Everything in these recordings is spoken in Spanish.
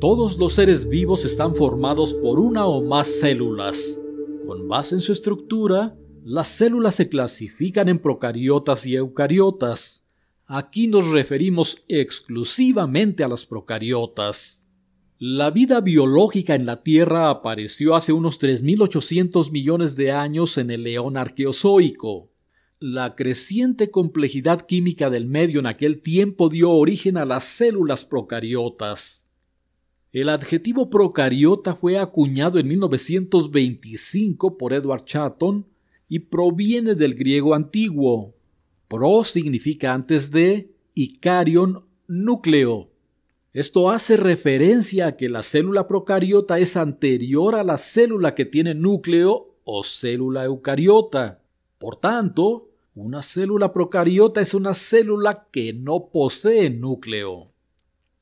Todos los seres vivos están formados por una o más células. Con base en su estructura, las células se clasifican en procariotas y eucariotas. Aquí nos referimos exclusivamente a las procariotas. La vida biológica en la Tierra apareció hace unos 3.800 millones de años en el león arqueozoico. La creciente complejidad química del medio en aquel tiempo dio origen a las células procariotas. El adjetivo procariota fue acuñado en 1925 por Edward Chatton y proviene del griego antiguo. Pro significa antes de y carion núcleo. Esto hace referencia a que la célula procariota es anterior a la célula que tiene núcleo o célula eucariota. Por tanto, una célula procariota es una célula que no posee núcleo.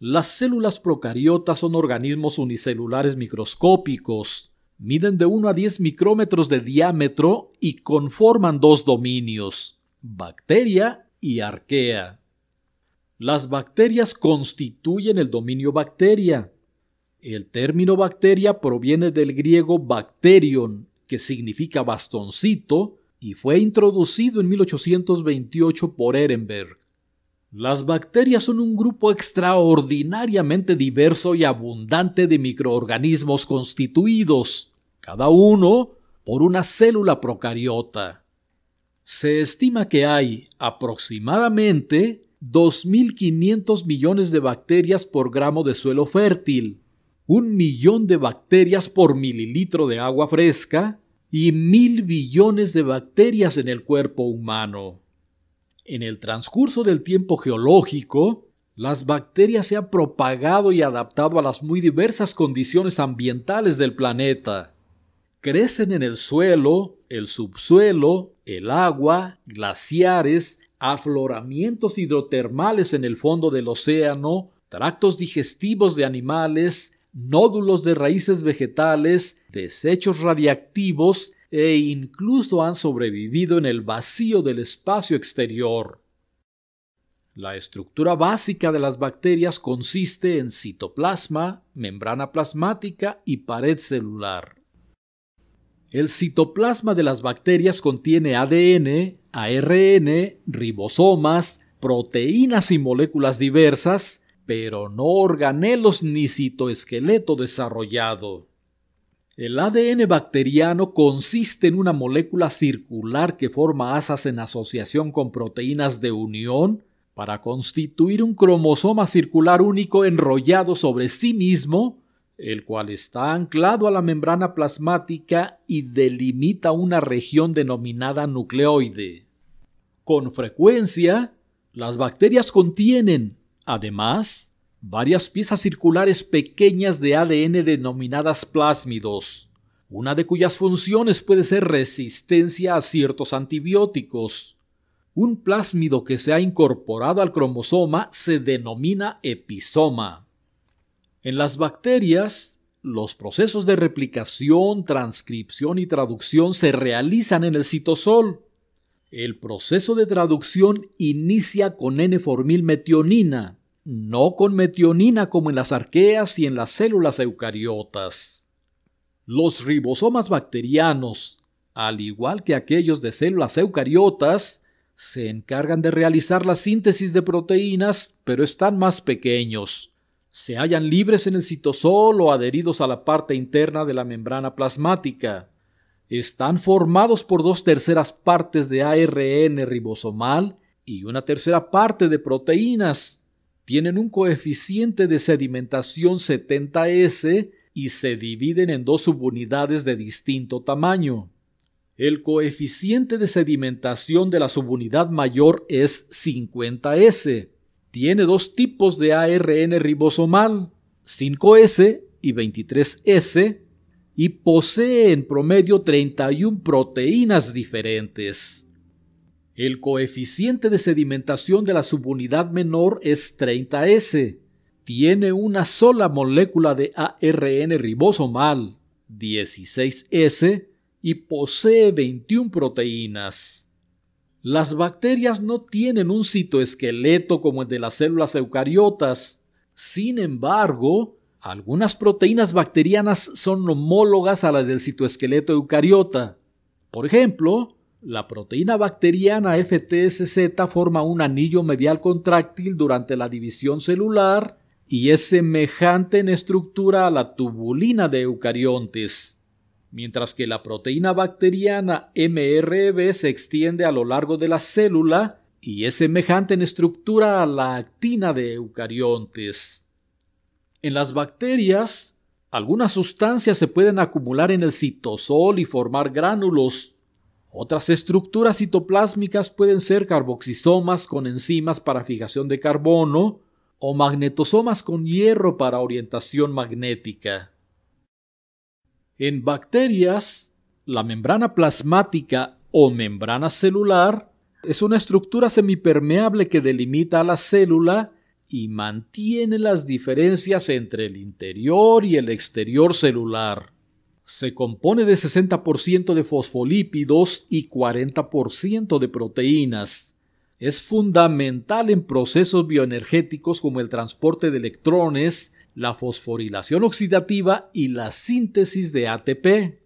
Las células procariotas son organismos unicelulares microscópicos. Miden de 1 a 10 micrómetros de diámetro y conforman dos dominios, bacteria y arquea. Las bacterias constituyen el dominio bacteria. El término bacteria proviene del griego bacterion, que significa bastoncito, y fue introducido en 1828 por Ehrenberg. Las bacterias son un grupo extraordinariamente diverso y abundante de microorganismos constituidos, cada uno por una célula procariota. Se estima que hay aproximadamente 2.500 millones de bacterias por gramo de suelo fértil, un millón de bacterias por mililitro de agua fresca y mil billones de bacterias en el cuerpo humano en el transcurso del tiempo geológico, las bacterias se han propagado y adaptado a las muy diversas condiciones ambientales del planeta. Crecen en el suelo, el subsuelo, el agua, glaciares, afloramientos hidrotermales en el fondo del océano, tractos digestivos de animales, nódulos de raíces vegetales, desechos radiactivos, e incluso han sobrevivido en el vacío del espacio exterior. La estructura básica de las bacterias consiste en citoplasma, membrana plasmática y pared celular. El citoplasma de las bacterias contiene ADN, ARN, ribosomas, proteínas y moléculas diversas, pero no organelos ni citoesqueleto desarrollado. El ADN bacteriano consiste en una molécula circular que forma asas en asociación con proteínas de unión para constituir un cromosoma circular único enrollado sobre sí mismo, el cual está anclado a la membrana plasmática y delimita una región denominada nucleoide. Con frecuencia, las bacterias contienen, además, varias piezas circulares pequeñas de ADN denominadas plásmidos, una de cuyas funciones puede ser resistencia a ciertos antibióticos. Un plásmido que se ha incorporado al cromosoma se denomina episoma. En las bacterias, los procesos de replicación, transcripción y traducción se realizan en el citosol. El proceso de traducción inicia con N-formilmetionina, no con metionina como en las arqueas y en las células eucariotas. Los ribosomas bacterianos, al igual que aquellos de células eucariotas, se encargan de realizar la síntesis de proteínas, pero están más pequeños. Se hallan libres en el citosol o adheridos a la parte interna de la membrana plasmática. Están formados por dos terceras partes de ARN ribosomal y una tercera parte de proteínas, tienen un coeficiente de sedimentación 70S y se dividen en dos subunidades de distinto tamaño. El coeficiente de sedimentación de la subunidad mayor es 50S. Tiene dos tipos de ARN ribosomal, 5S y 23S, y posee en promedio 31 proteínas diferentes. El coeficiente de sedimentación de la subunidad menor es 30S. Tiene una sola molécula de ARN ribosomal, 16S, y posee 21 proteínas. Las bacterias no tienen un citoesqueleto como el de las células eucariotas. Sin embargo, algunas proteínas bacterianas son homólogas a las del citoesqueleto eucariota. Por ejemplo, la proteína bacteriana FTSZ forma un anillo medial contráctil durante la división celular y es semejante en estructura a la tubulina de eucariontes, mientras que la proteína bacteriana MRB se extiende a lo largo de la célula y es semejante en estructura a la actina de eucariontes. En las bacterias, algunas sustancias se pueden acumular en el citosol y formar gránulos, otras estructuras citoplásmicas pueden ser carboxisomas con enzimas para fijación de carbono o magnetosomas con hierro para orientación magnética. En bacterias, la membrana plasmática o membrana celular es una estructura semipermeable que delimita a la célula y mantiene las diferencias entre el interior y el exterior celular. Se compone de 60% de fosfolípidos y 40% de proteínas. Es fundamental en procesos bioenergéticos como el transporte de electrones, la fosforilación oxidativa y la síntesis de ATP.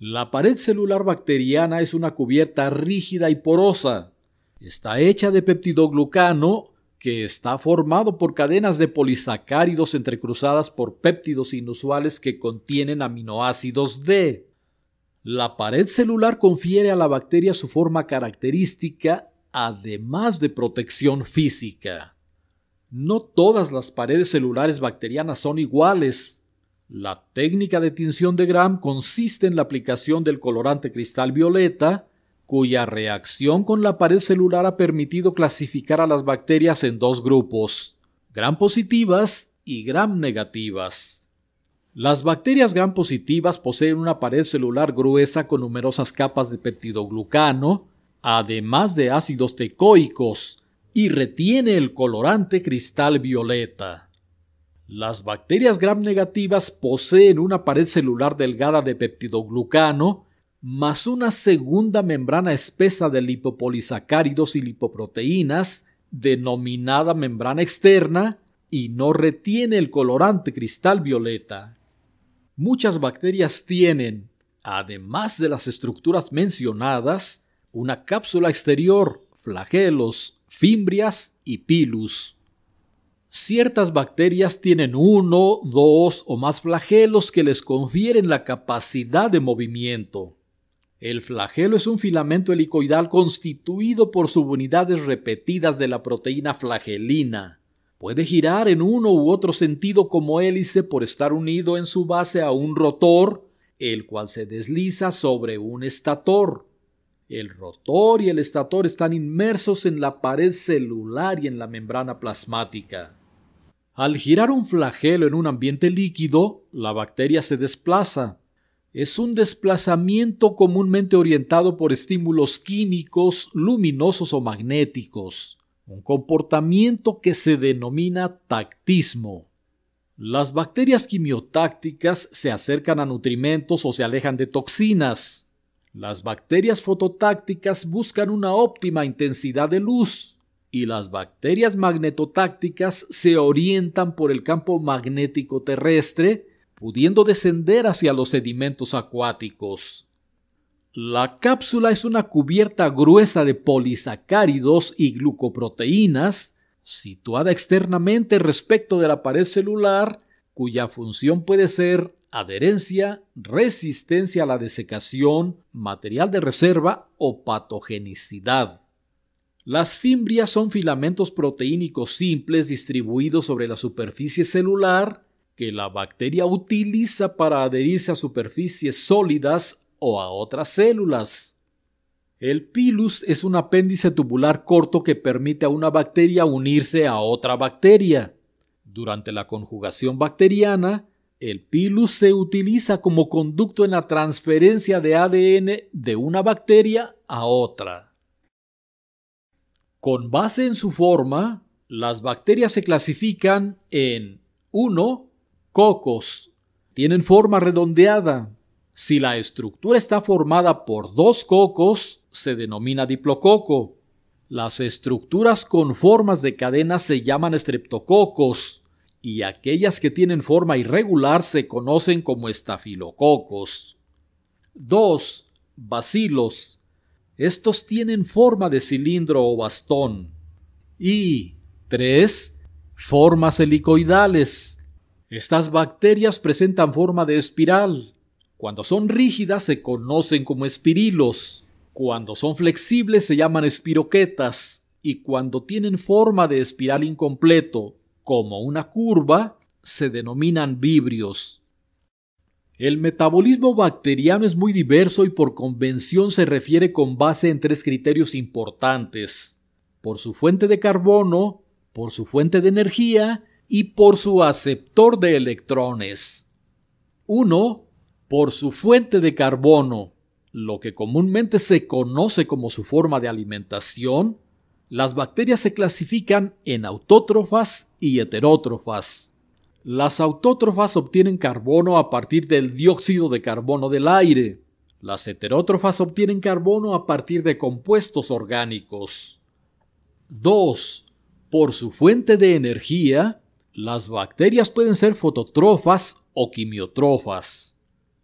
La pared celular bacteriana es una cubierta rígida y porosa. Está hecha de peptidoglucano, que está formado por cadenas de polisacáridos entrecruzadas por péptidos inusuales que contienen aminoácidos D. La pared celular confiere a la bacteria su forma característica, además de protección física. No todas las paredes celulares bacterianas son iguales. La técnica de tinción de Gram consiste en la aplicación del colorante cristal violeta, cuya reacción con la pared celular ha permitido clasificar a las bacterias en dos grupos, gram positivas y gram negativas. Las bacterias gram positivas poseen una pared celular gruesa con numerosas capas de peptidoglucano, además de ácidos tecoicos, y retiene el colorante cristal violeta. Las bacterias gram negativas poseen una pared celular delgada de peptidoglucano, más una segunda membrana espesa de lipopolisacáridos y lipoproteínas, denominada membrana externa, y no retiene el colorante cristal violeta. Muchas bacterias tienen, además de las estructuras mencionadas, una cápsula exterior, flagelos, fimbrias y pilus. Ciertas bacterias tienen uno, dos o más flagelos que les confieren la capacidad de movimiento. El flagelo es un filamento helicoidal constituido por subunidades repetidas de la proteína flagelina. Puede girar en uno u otro sentido como hélice por estar unido en su base a un rotor, el cual se desliza sobre un estator. El rotor y el estator están inmersos en la pared celular y en la membrana plasmática. Al girar un flagelo en un ambiente líquido, la bacteria se desplaza, es un desplazamiento comúnmente orientado por estímulos químicos, luminosos o magnéticos, un comportamiento que se denomina tactismo. Las bacterias quimiotácticas se acercan a nutrimentos o se alejan de toxinas. Las bacterias fototácticas buscan una óptima intensidad de luz y las bacterias magnetotácticas se orientan por el campo magnético terrestre pudiendo descender hacia los sedimentos acuáticos. La cápsula es una cubierta gruesa de polisacáridos y glucoproteínas, situada externamente respecto de la pared celular, cuya función puede ser adherencia, resistencia a la desecación, material de reserva o patogenicidad. Las fimbrias son filamentos proteínicos simples distribuidos sobre la superficie celular que la bacteria utiliza para adherirse a superficies sólidas o a otras células. El pilus es un apéndice tubular corto que permite a una bacteria unirse a otra bacteria. Durante la conjugación bacteriana, el pilus se utiliza como conducto en la transferencia de ADN de una bacteria a otra. Con base en su forma, las bacterias se clasifican en 1 cocos tienen forma redondeada. Si la estructura está formada por dos cocos, se denomina diplococo. Las estructuras con formas de cadena se llaman estreptococos y aquellas que tienen forma irregular se conocen como estafilococos. 2. Bacilos. Estos tienen forma de cilindro o bastón. Y 3. Formas helicoidales. Estas bacterias presentan forma de espiral. Cuando son rígidas se conocen como espirilos. Cuando son flexibles se llaman espiroquetas. Y cuando tienen forma de espiral incompleto, como una curva, se denominan vibrios. El metabolismo bacteriano es muy diverso y por convención se refiere con base en tres criterios importantes. Por su fuente de carbono, por su fuente de energía y por su aceptor de electrones. Uno, por su fuente de carbono, lo que comúnmente se conoce como su forma de alimentación, las bacterias se clasifican en autótrofas y heterótrofas. Las autótrofas obtienen carbono a partir del dióxido de carbono del aire. Las heterótrofas obtienen carbono a partir de compuestos orgánicos. 2. Por su fuente de energía, las bacterias pueden ser fototrofas o quimiotrofas.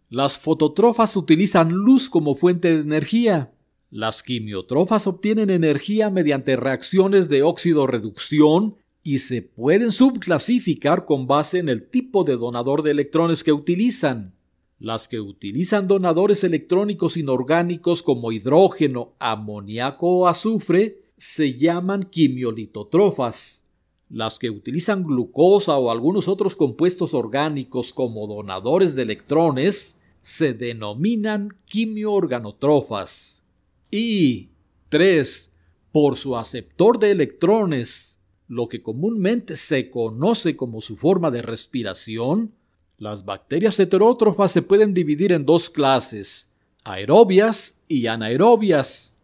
Las fototrofas utilizan luz como fuente de energía. Las quimiotrofas obtienen energía mediante reacciones de óxido-reducción y se pueden subclasificar con base en el tipo de donador de electrones que utilizan. Las que utilizan donadores electrónicos inorgánicos como hidrógeno, amoníaco o azufre se llaman quimiolitotrofas las que utilizan glucosa o algunos otros compuestos orgánicos como donadores de electrones se denominan quimioorganotrofas. Y 3. Por su aceptor de electrones, lo que comúnmente se conoce como su forma de respiración, las bacterias heterótrofas se pueden dividir en dos clases, aerobias y anaerobias.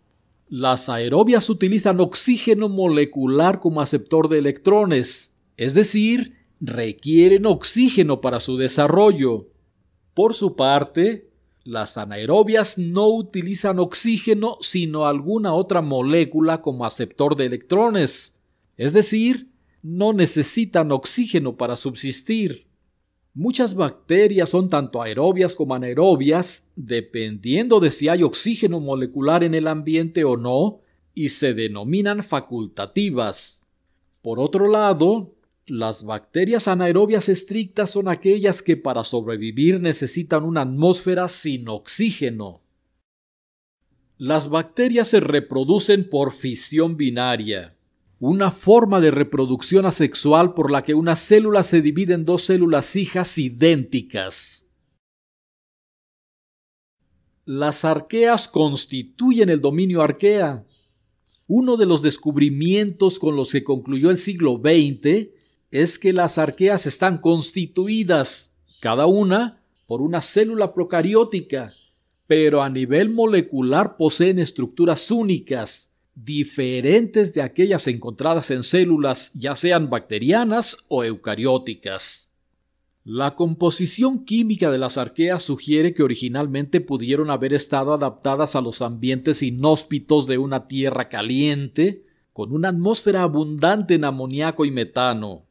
Las aerobias utilizan oxígeno molecular como aceptor de electrones, es decir, requieren oxígeno para su desarrollo. Por su parte, las anaerobias no utilizan oxígeno sino alguna otra molécula como aceptor de electrones, es decir, no necesitan oxígeno para subsistir. Muchas bacterias son tanto aerobias como anaerobias, dependiendo de si hay oxígeno molecular en el ambiente o no, y se denominan facultativas. Por otro lado, las bacterias anaerobias estrictas son aquellas que para sobrevivir necesitan una atmósfera sin oxígeno. Las bacterias se reproducen por fisión binaria una forma de reproducción asexual por la que una célula se divide en dos células hijas idénticas. Las arqueas constituyen el dominio arquea. Uno de los descubrimientos con los que concluyó el siglo XX es que las arqueas están constituidas, cada una, por una célula procariótica, pero a nivel molecular poseen estructuras únicas, diferentes de aquellas encontradas en células ya sean bacterianas o eucarióticas. La composición química de las arqueas sugiere que originalmente pudieron haber estado adaptadas a los ambientes inhóspitos de una tierra caliente, con una atmósfera abundante en amoníaco y metano.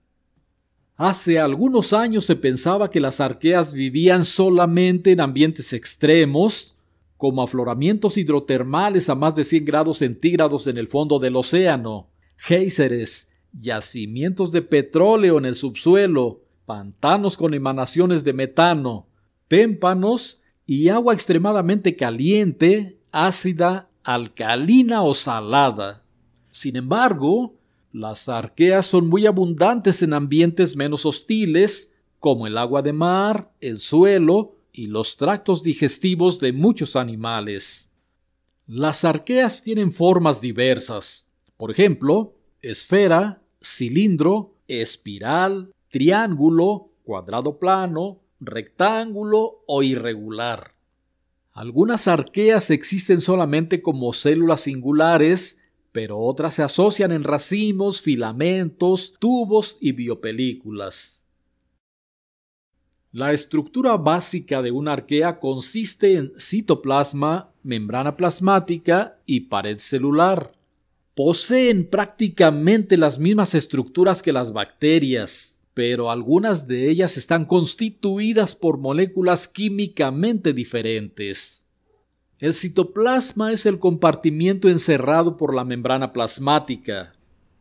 Hace algunos años se pensaba que las arqueas vivían solamente en ambientes extremos, como afloramientos hidrotermales a más de 100 grados centígrados en el fondo del océano, géiseres, yacimientos de petróleo en el subsuelo, pantanos con emanaciones de metano, témpanos y agua extremadamente caliente, ácida, alcalina o salada. Sin embargo, las arqueas son muy abundantes en ambientes menos hostiles, como el agua de mar, el suelo y los tractos digestivos de muchos animales. Las arqueas tienen formas diversas, por ejemplo, esfera, cilindro, espiral, triángulo, cuadrado plano, rectángulo o irregular. Algunas arqueas existen solamente como células singulares, pero otras se asocian en racimos, filamentos, tubos y biopelículas. La estructura básica de una arquea consiste en citoplasma, membrana plasmática y pared celular. Poseen prácticamente las mismas estructuras que las bacterias, pero algunas de ellas están constituidas por moléculas químicamente diferentes. El citoplasma es el compartimiento encerrado por la membrana plasmática.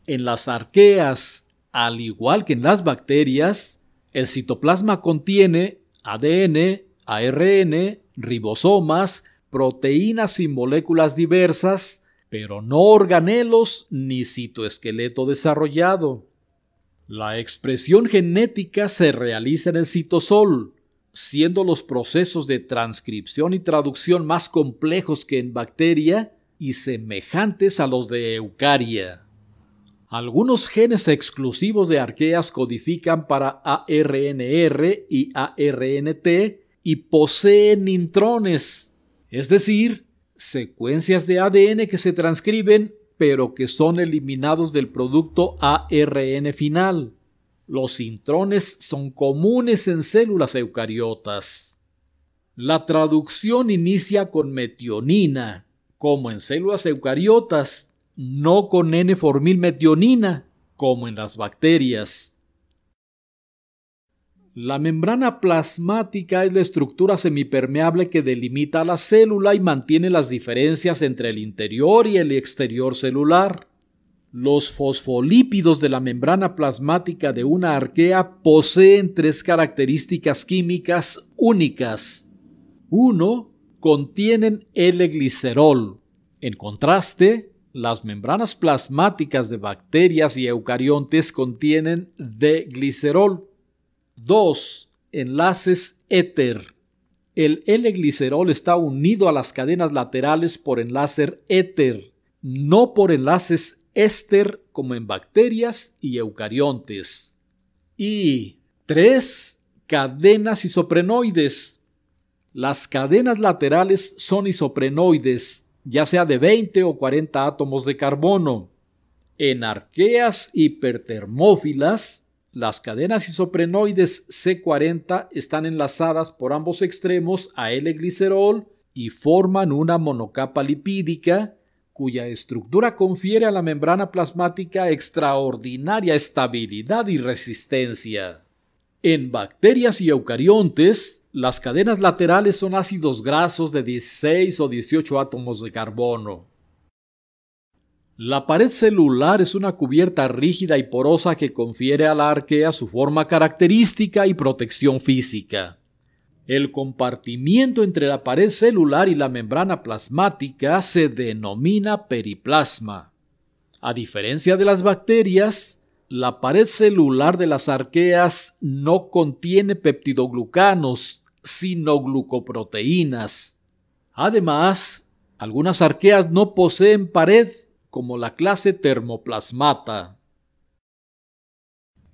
En las arqueas, al igual que en las bacterias, el citoplasma contiene ADN, ARN, ribosomas, proteínas y moléculas diversas, pero no organelos ni citoesqueleto desarrollado. La expresión genética se realiza en el citosol, siendo los procesos de transcripción y traducción más complejos que en bacteria y semejantes a los de eucaria. Algunos genes exclusivos de arqueas codifican para ARNR y ARNT y poseen intrones, es decir, secuencias de ADN que se transcriben pero que son eliminados del producto ARN final. Los intrones son comunes en células eucariotas. La traducción inicia con metionina, como en células eucariotas, no con N-formilmetionina, como en las bacterias. La membrana plasmática es la estructura semipermeable que delimita la célula y mantiene las diferencias entre el interior y el exterior celular. Los fosfolípidos de la membrana plasmática de una arquea poseen tres características químicas únicas. 1. Contienen L-glicerol. En contraste, las membranas plasmáticas de bacterias y eucariontes contienen de glicerol. 2. Enlaces éter. El L-glicerol está unido a las cadenas laterales por enlace éter, no por enlaces éster como en bacterias y eucariontes. Y 3. Cadenas isoprenoides. Las cadenas laterales son isoprenoides ya sea de 20 o 40 átomos de carbono. En arqueas hipertermófilas, las cadenas isoprenoides C40 están enlazadas por ambos extremos a L-glicerol y forman una monocapa lipídica cuya estructura confiere a la membrana plasmática extraordinaria estabilidad y resistencia. En bacterias y eucariontes, las cadenas laterales son ácidos grasos de 16 o 18 átomos de carbono. La pared celular es una cubierta rígida y porosa que confiere a la arquea su forma característica y protección física. El compartimiento entre la pared celular y la membrana plasmática se denomina periplasma. A diferencia de las bacterias, la pared celular de las arqueas no contiene peptidoglucanos, sino glucoproteínas. Además, algunas arqueas no poseen pared, como la clase termoplasmata.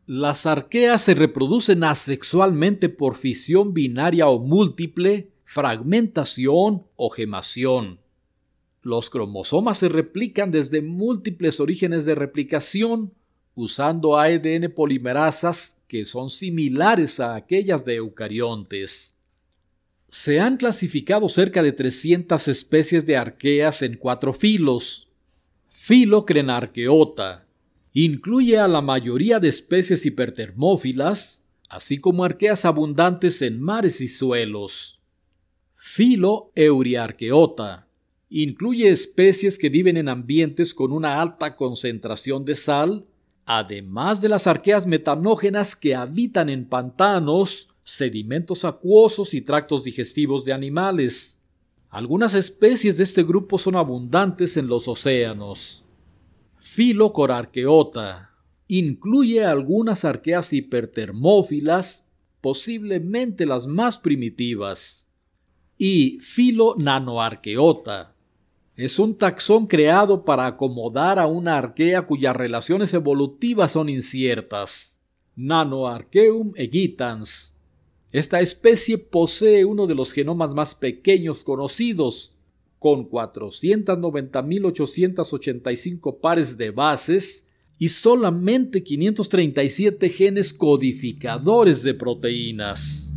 Las arqueas se reproducen asexualmente por fisión binaria o múltiple, fragmentación o gemación. Los cromosomas se replican desde múltiples orígenes de replicación usando ADN e polimerasas que son similares a aquellas de eucariontes. Se han clasificado cerca de 300 especies de arqueas en cuatro filos. Filo Crenarqueota incluye a la mayoría de especies hipertermófilas, así como arqueas abundantes en mares y suelos. Filo Euriarqueota incluye especies que viven en ambientes con una alta concentración de sal, además de las arqueas metanógenas que habitan en pantanos, sedimentos acuosos y tractos digestivos de animales. Algunas especies de este grupo son abundantes en los océanos. Filocorarqueota Incluye algunas arqueas hipertermófilas, posiblemente las más primitivas. Y filonanoarqueota. Es un taxón creado para acomodar a una arquea cuyas relaciones evolutivas son inciertas. Nanoarchaeum egitans. Esta especie posee uno de los genomas más pequeños conocidos, con 490.885 pares de bases y solamente 537 genes codificadores de proteínas.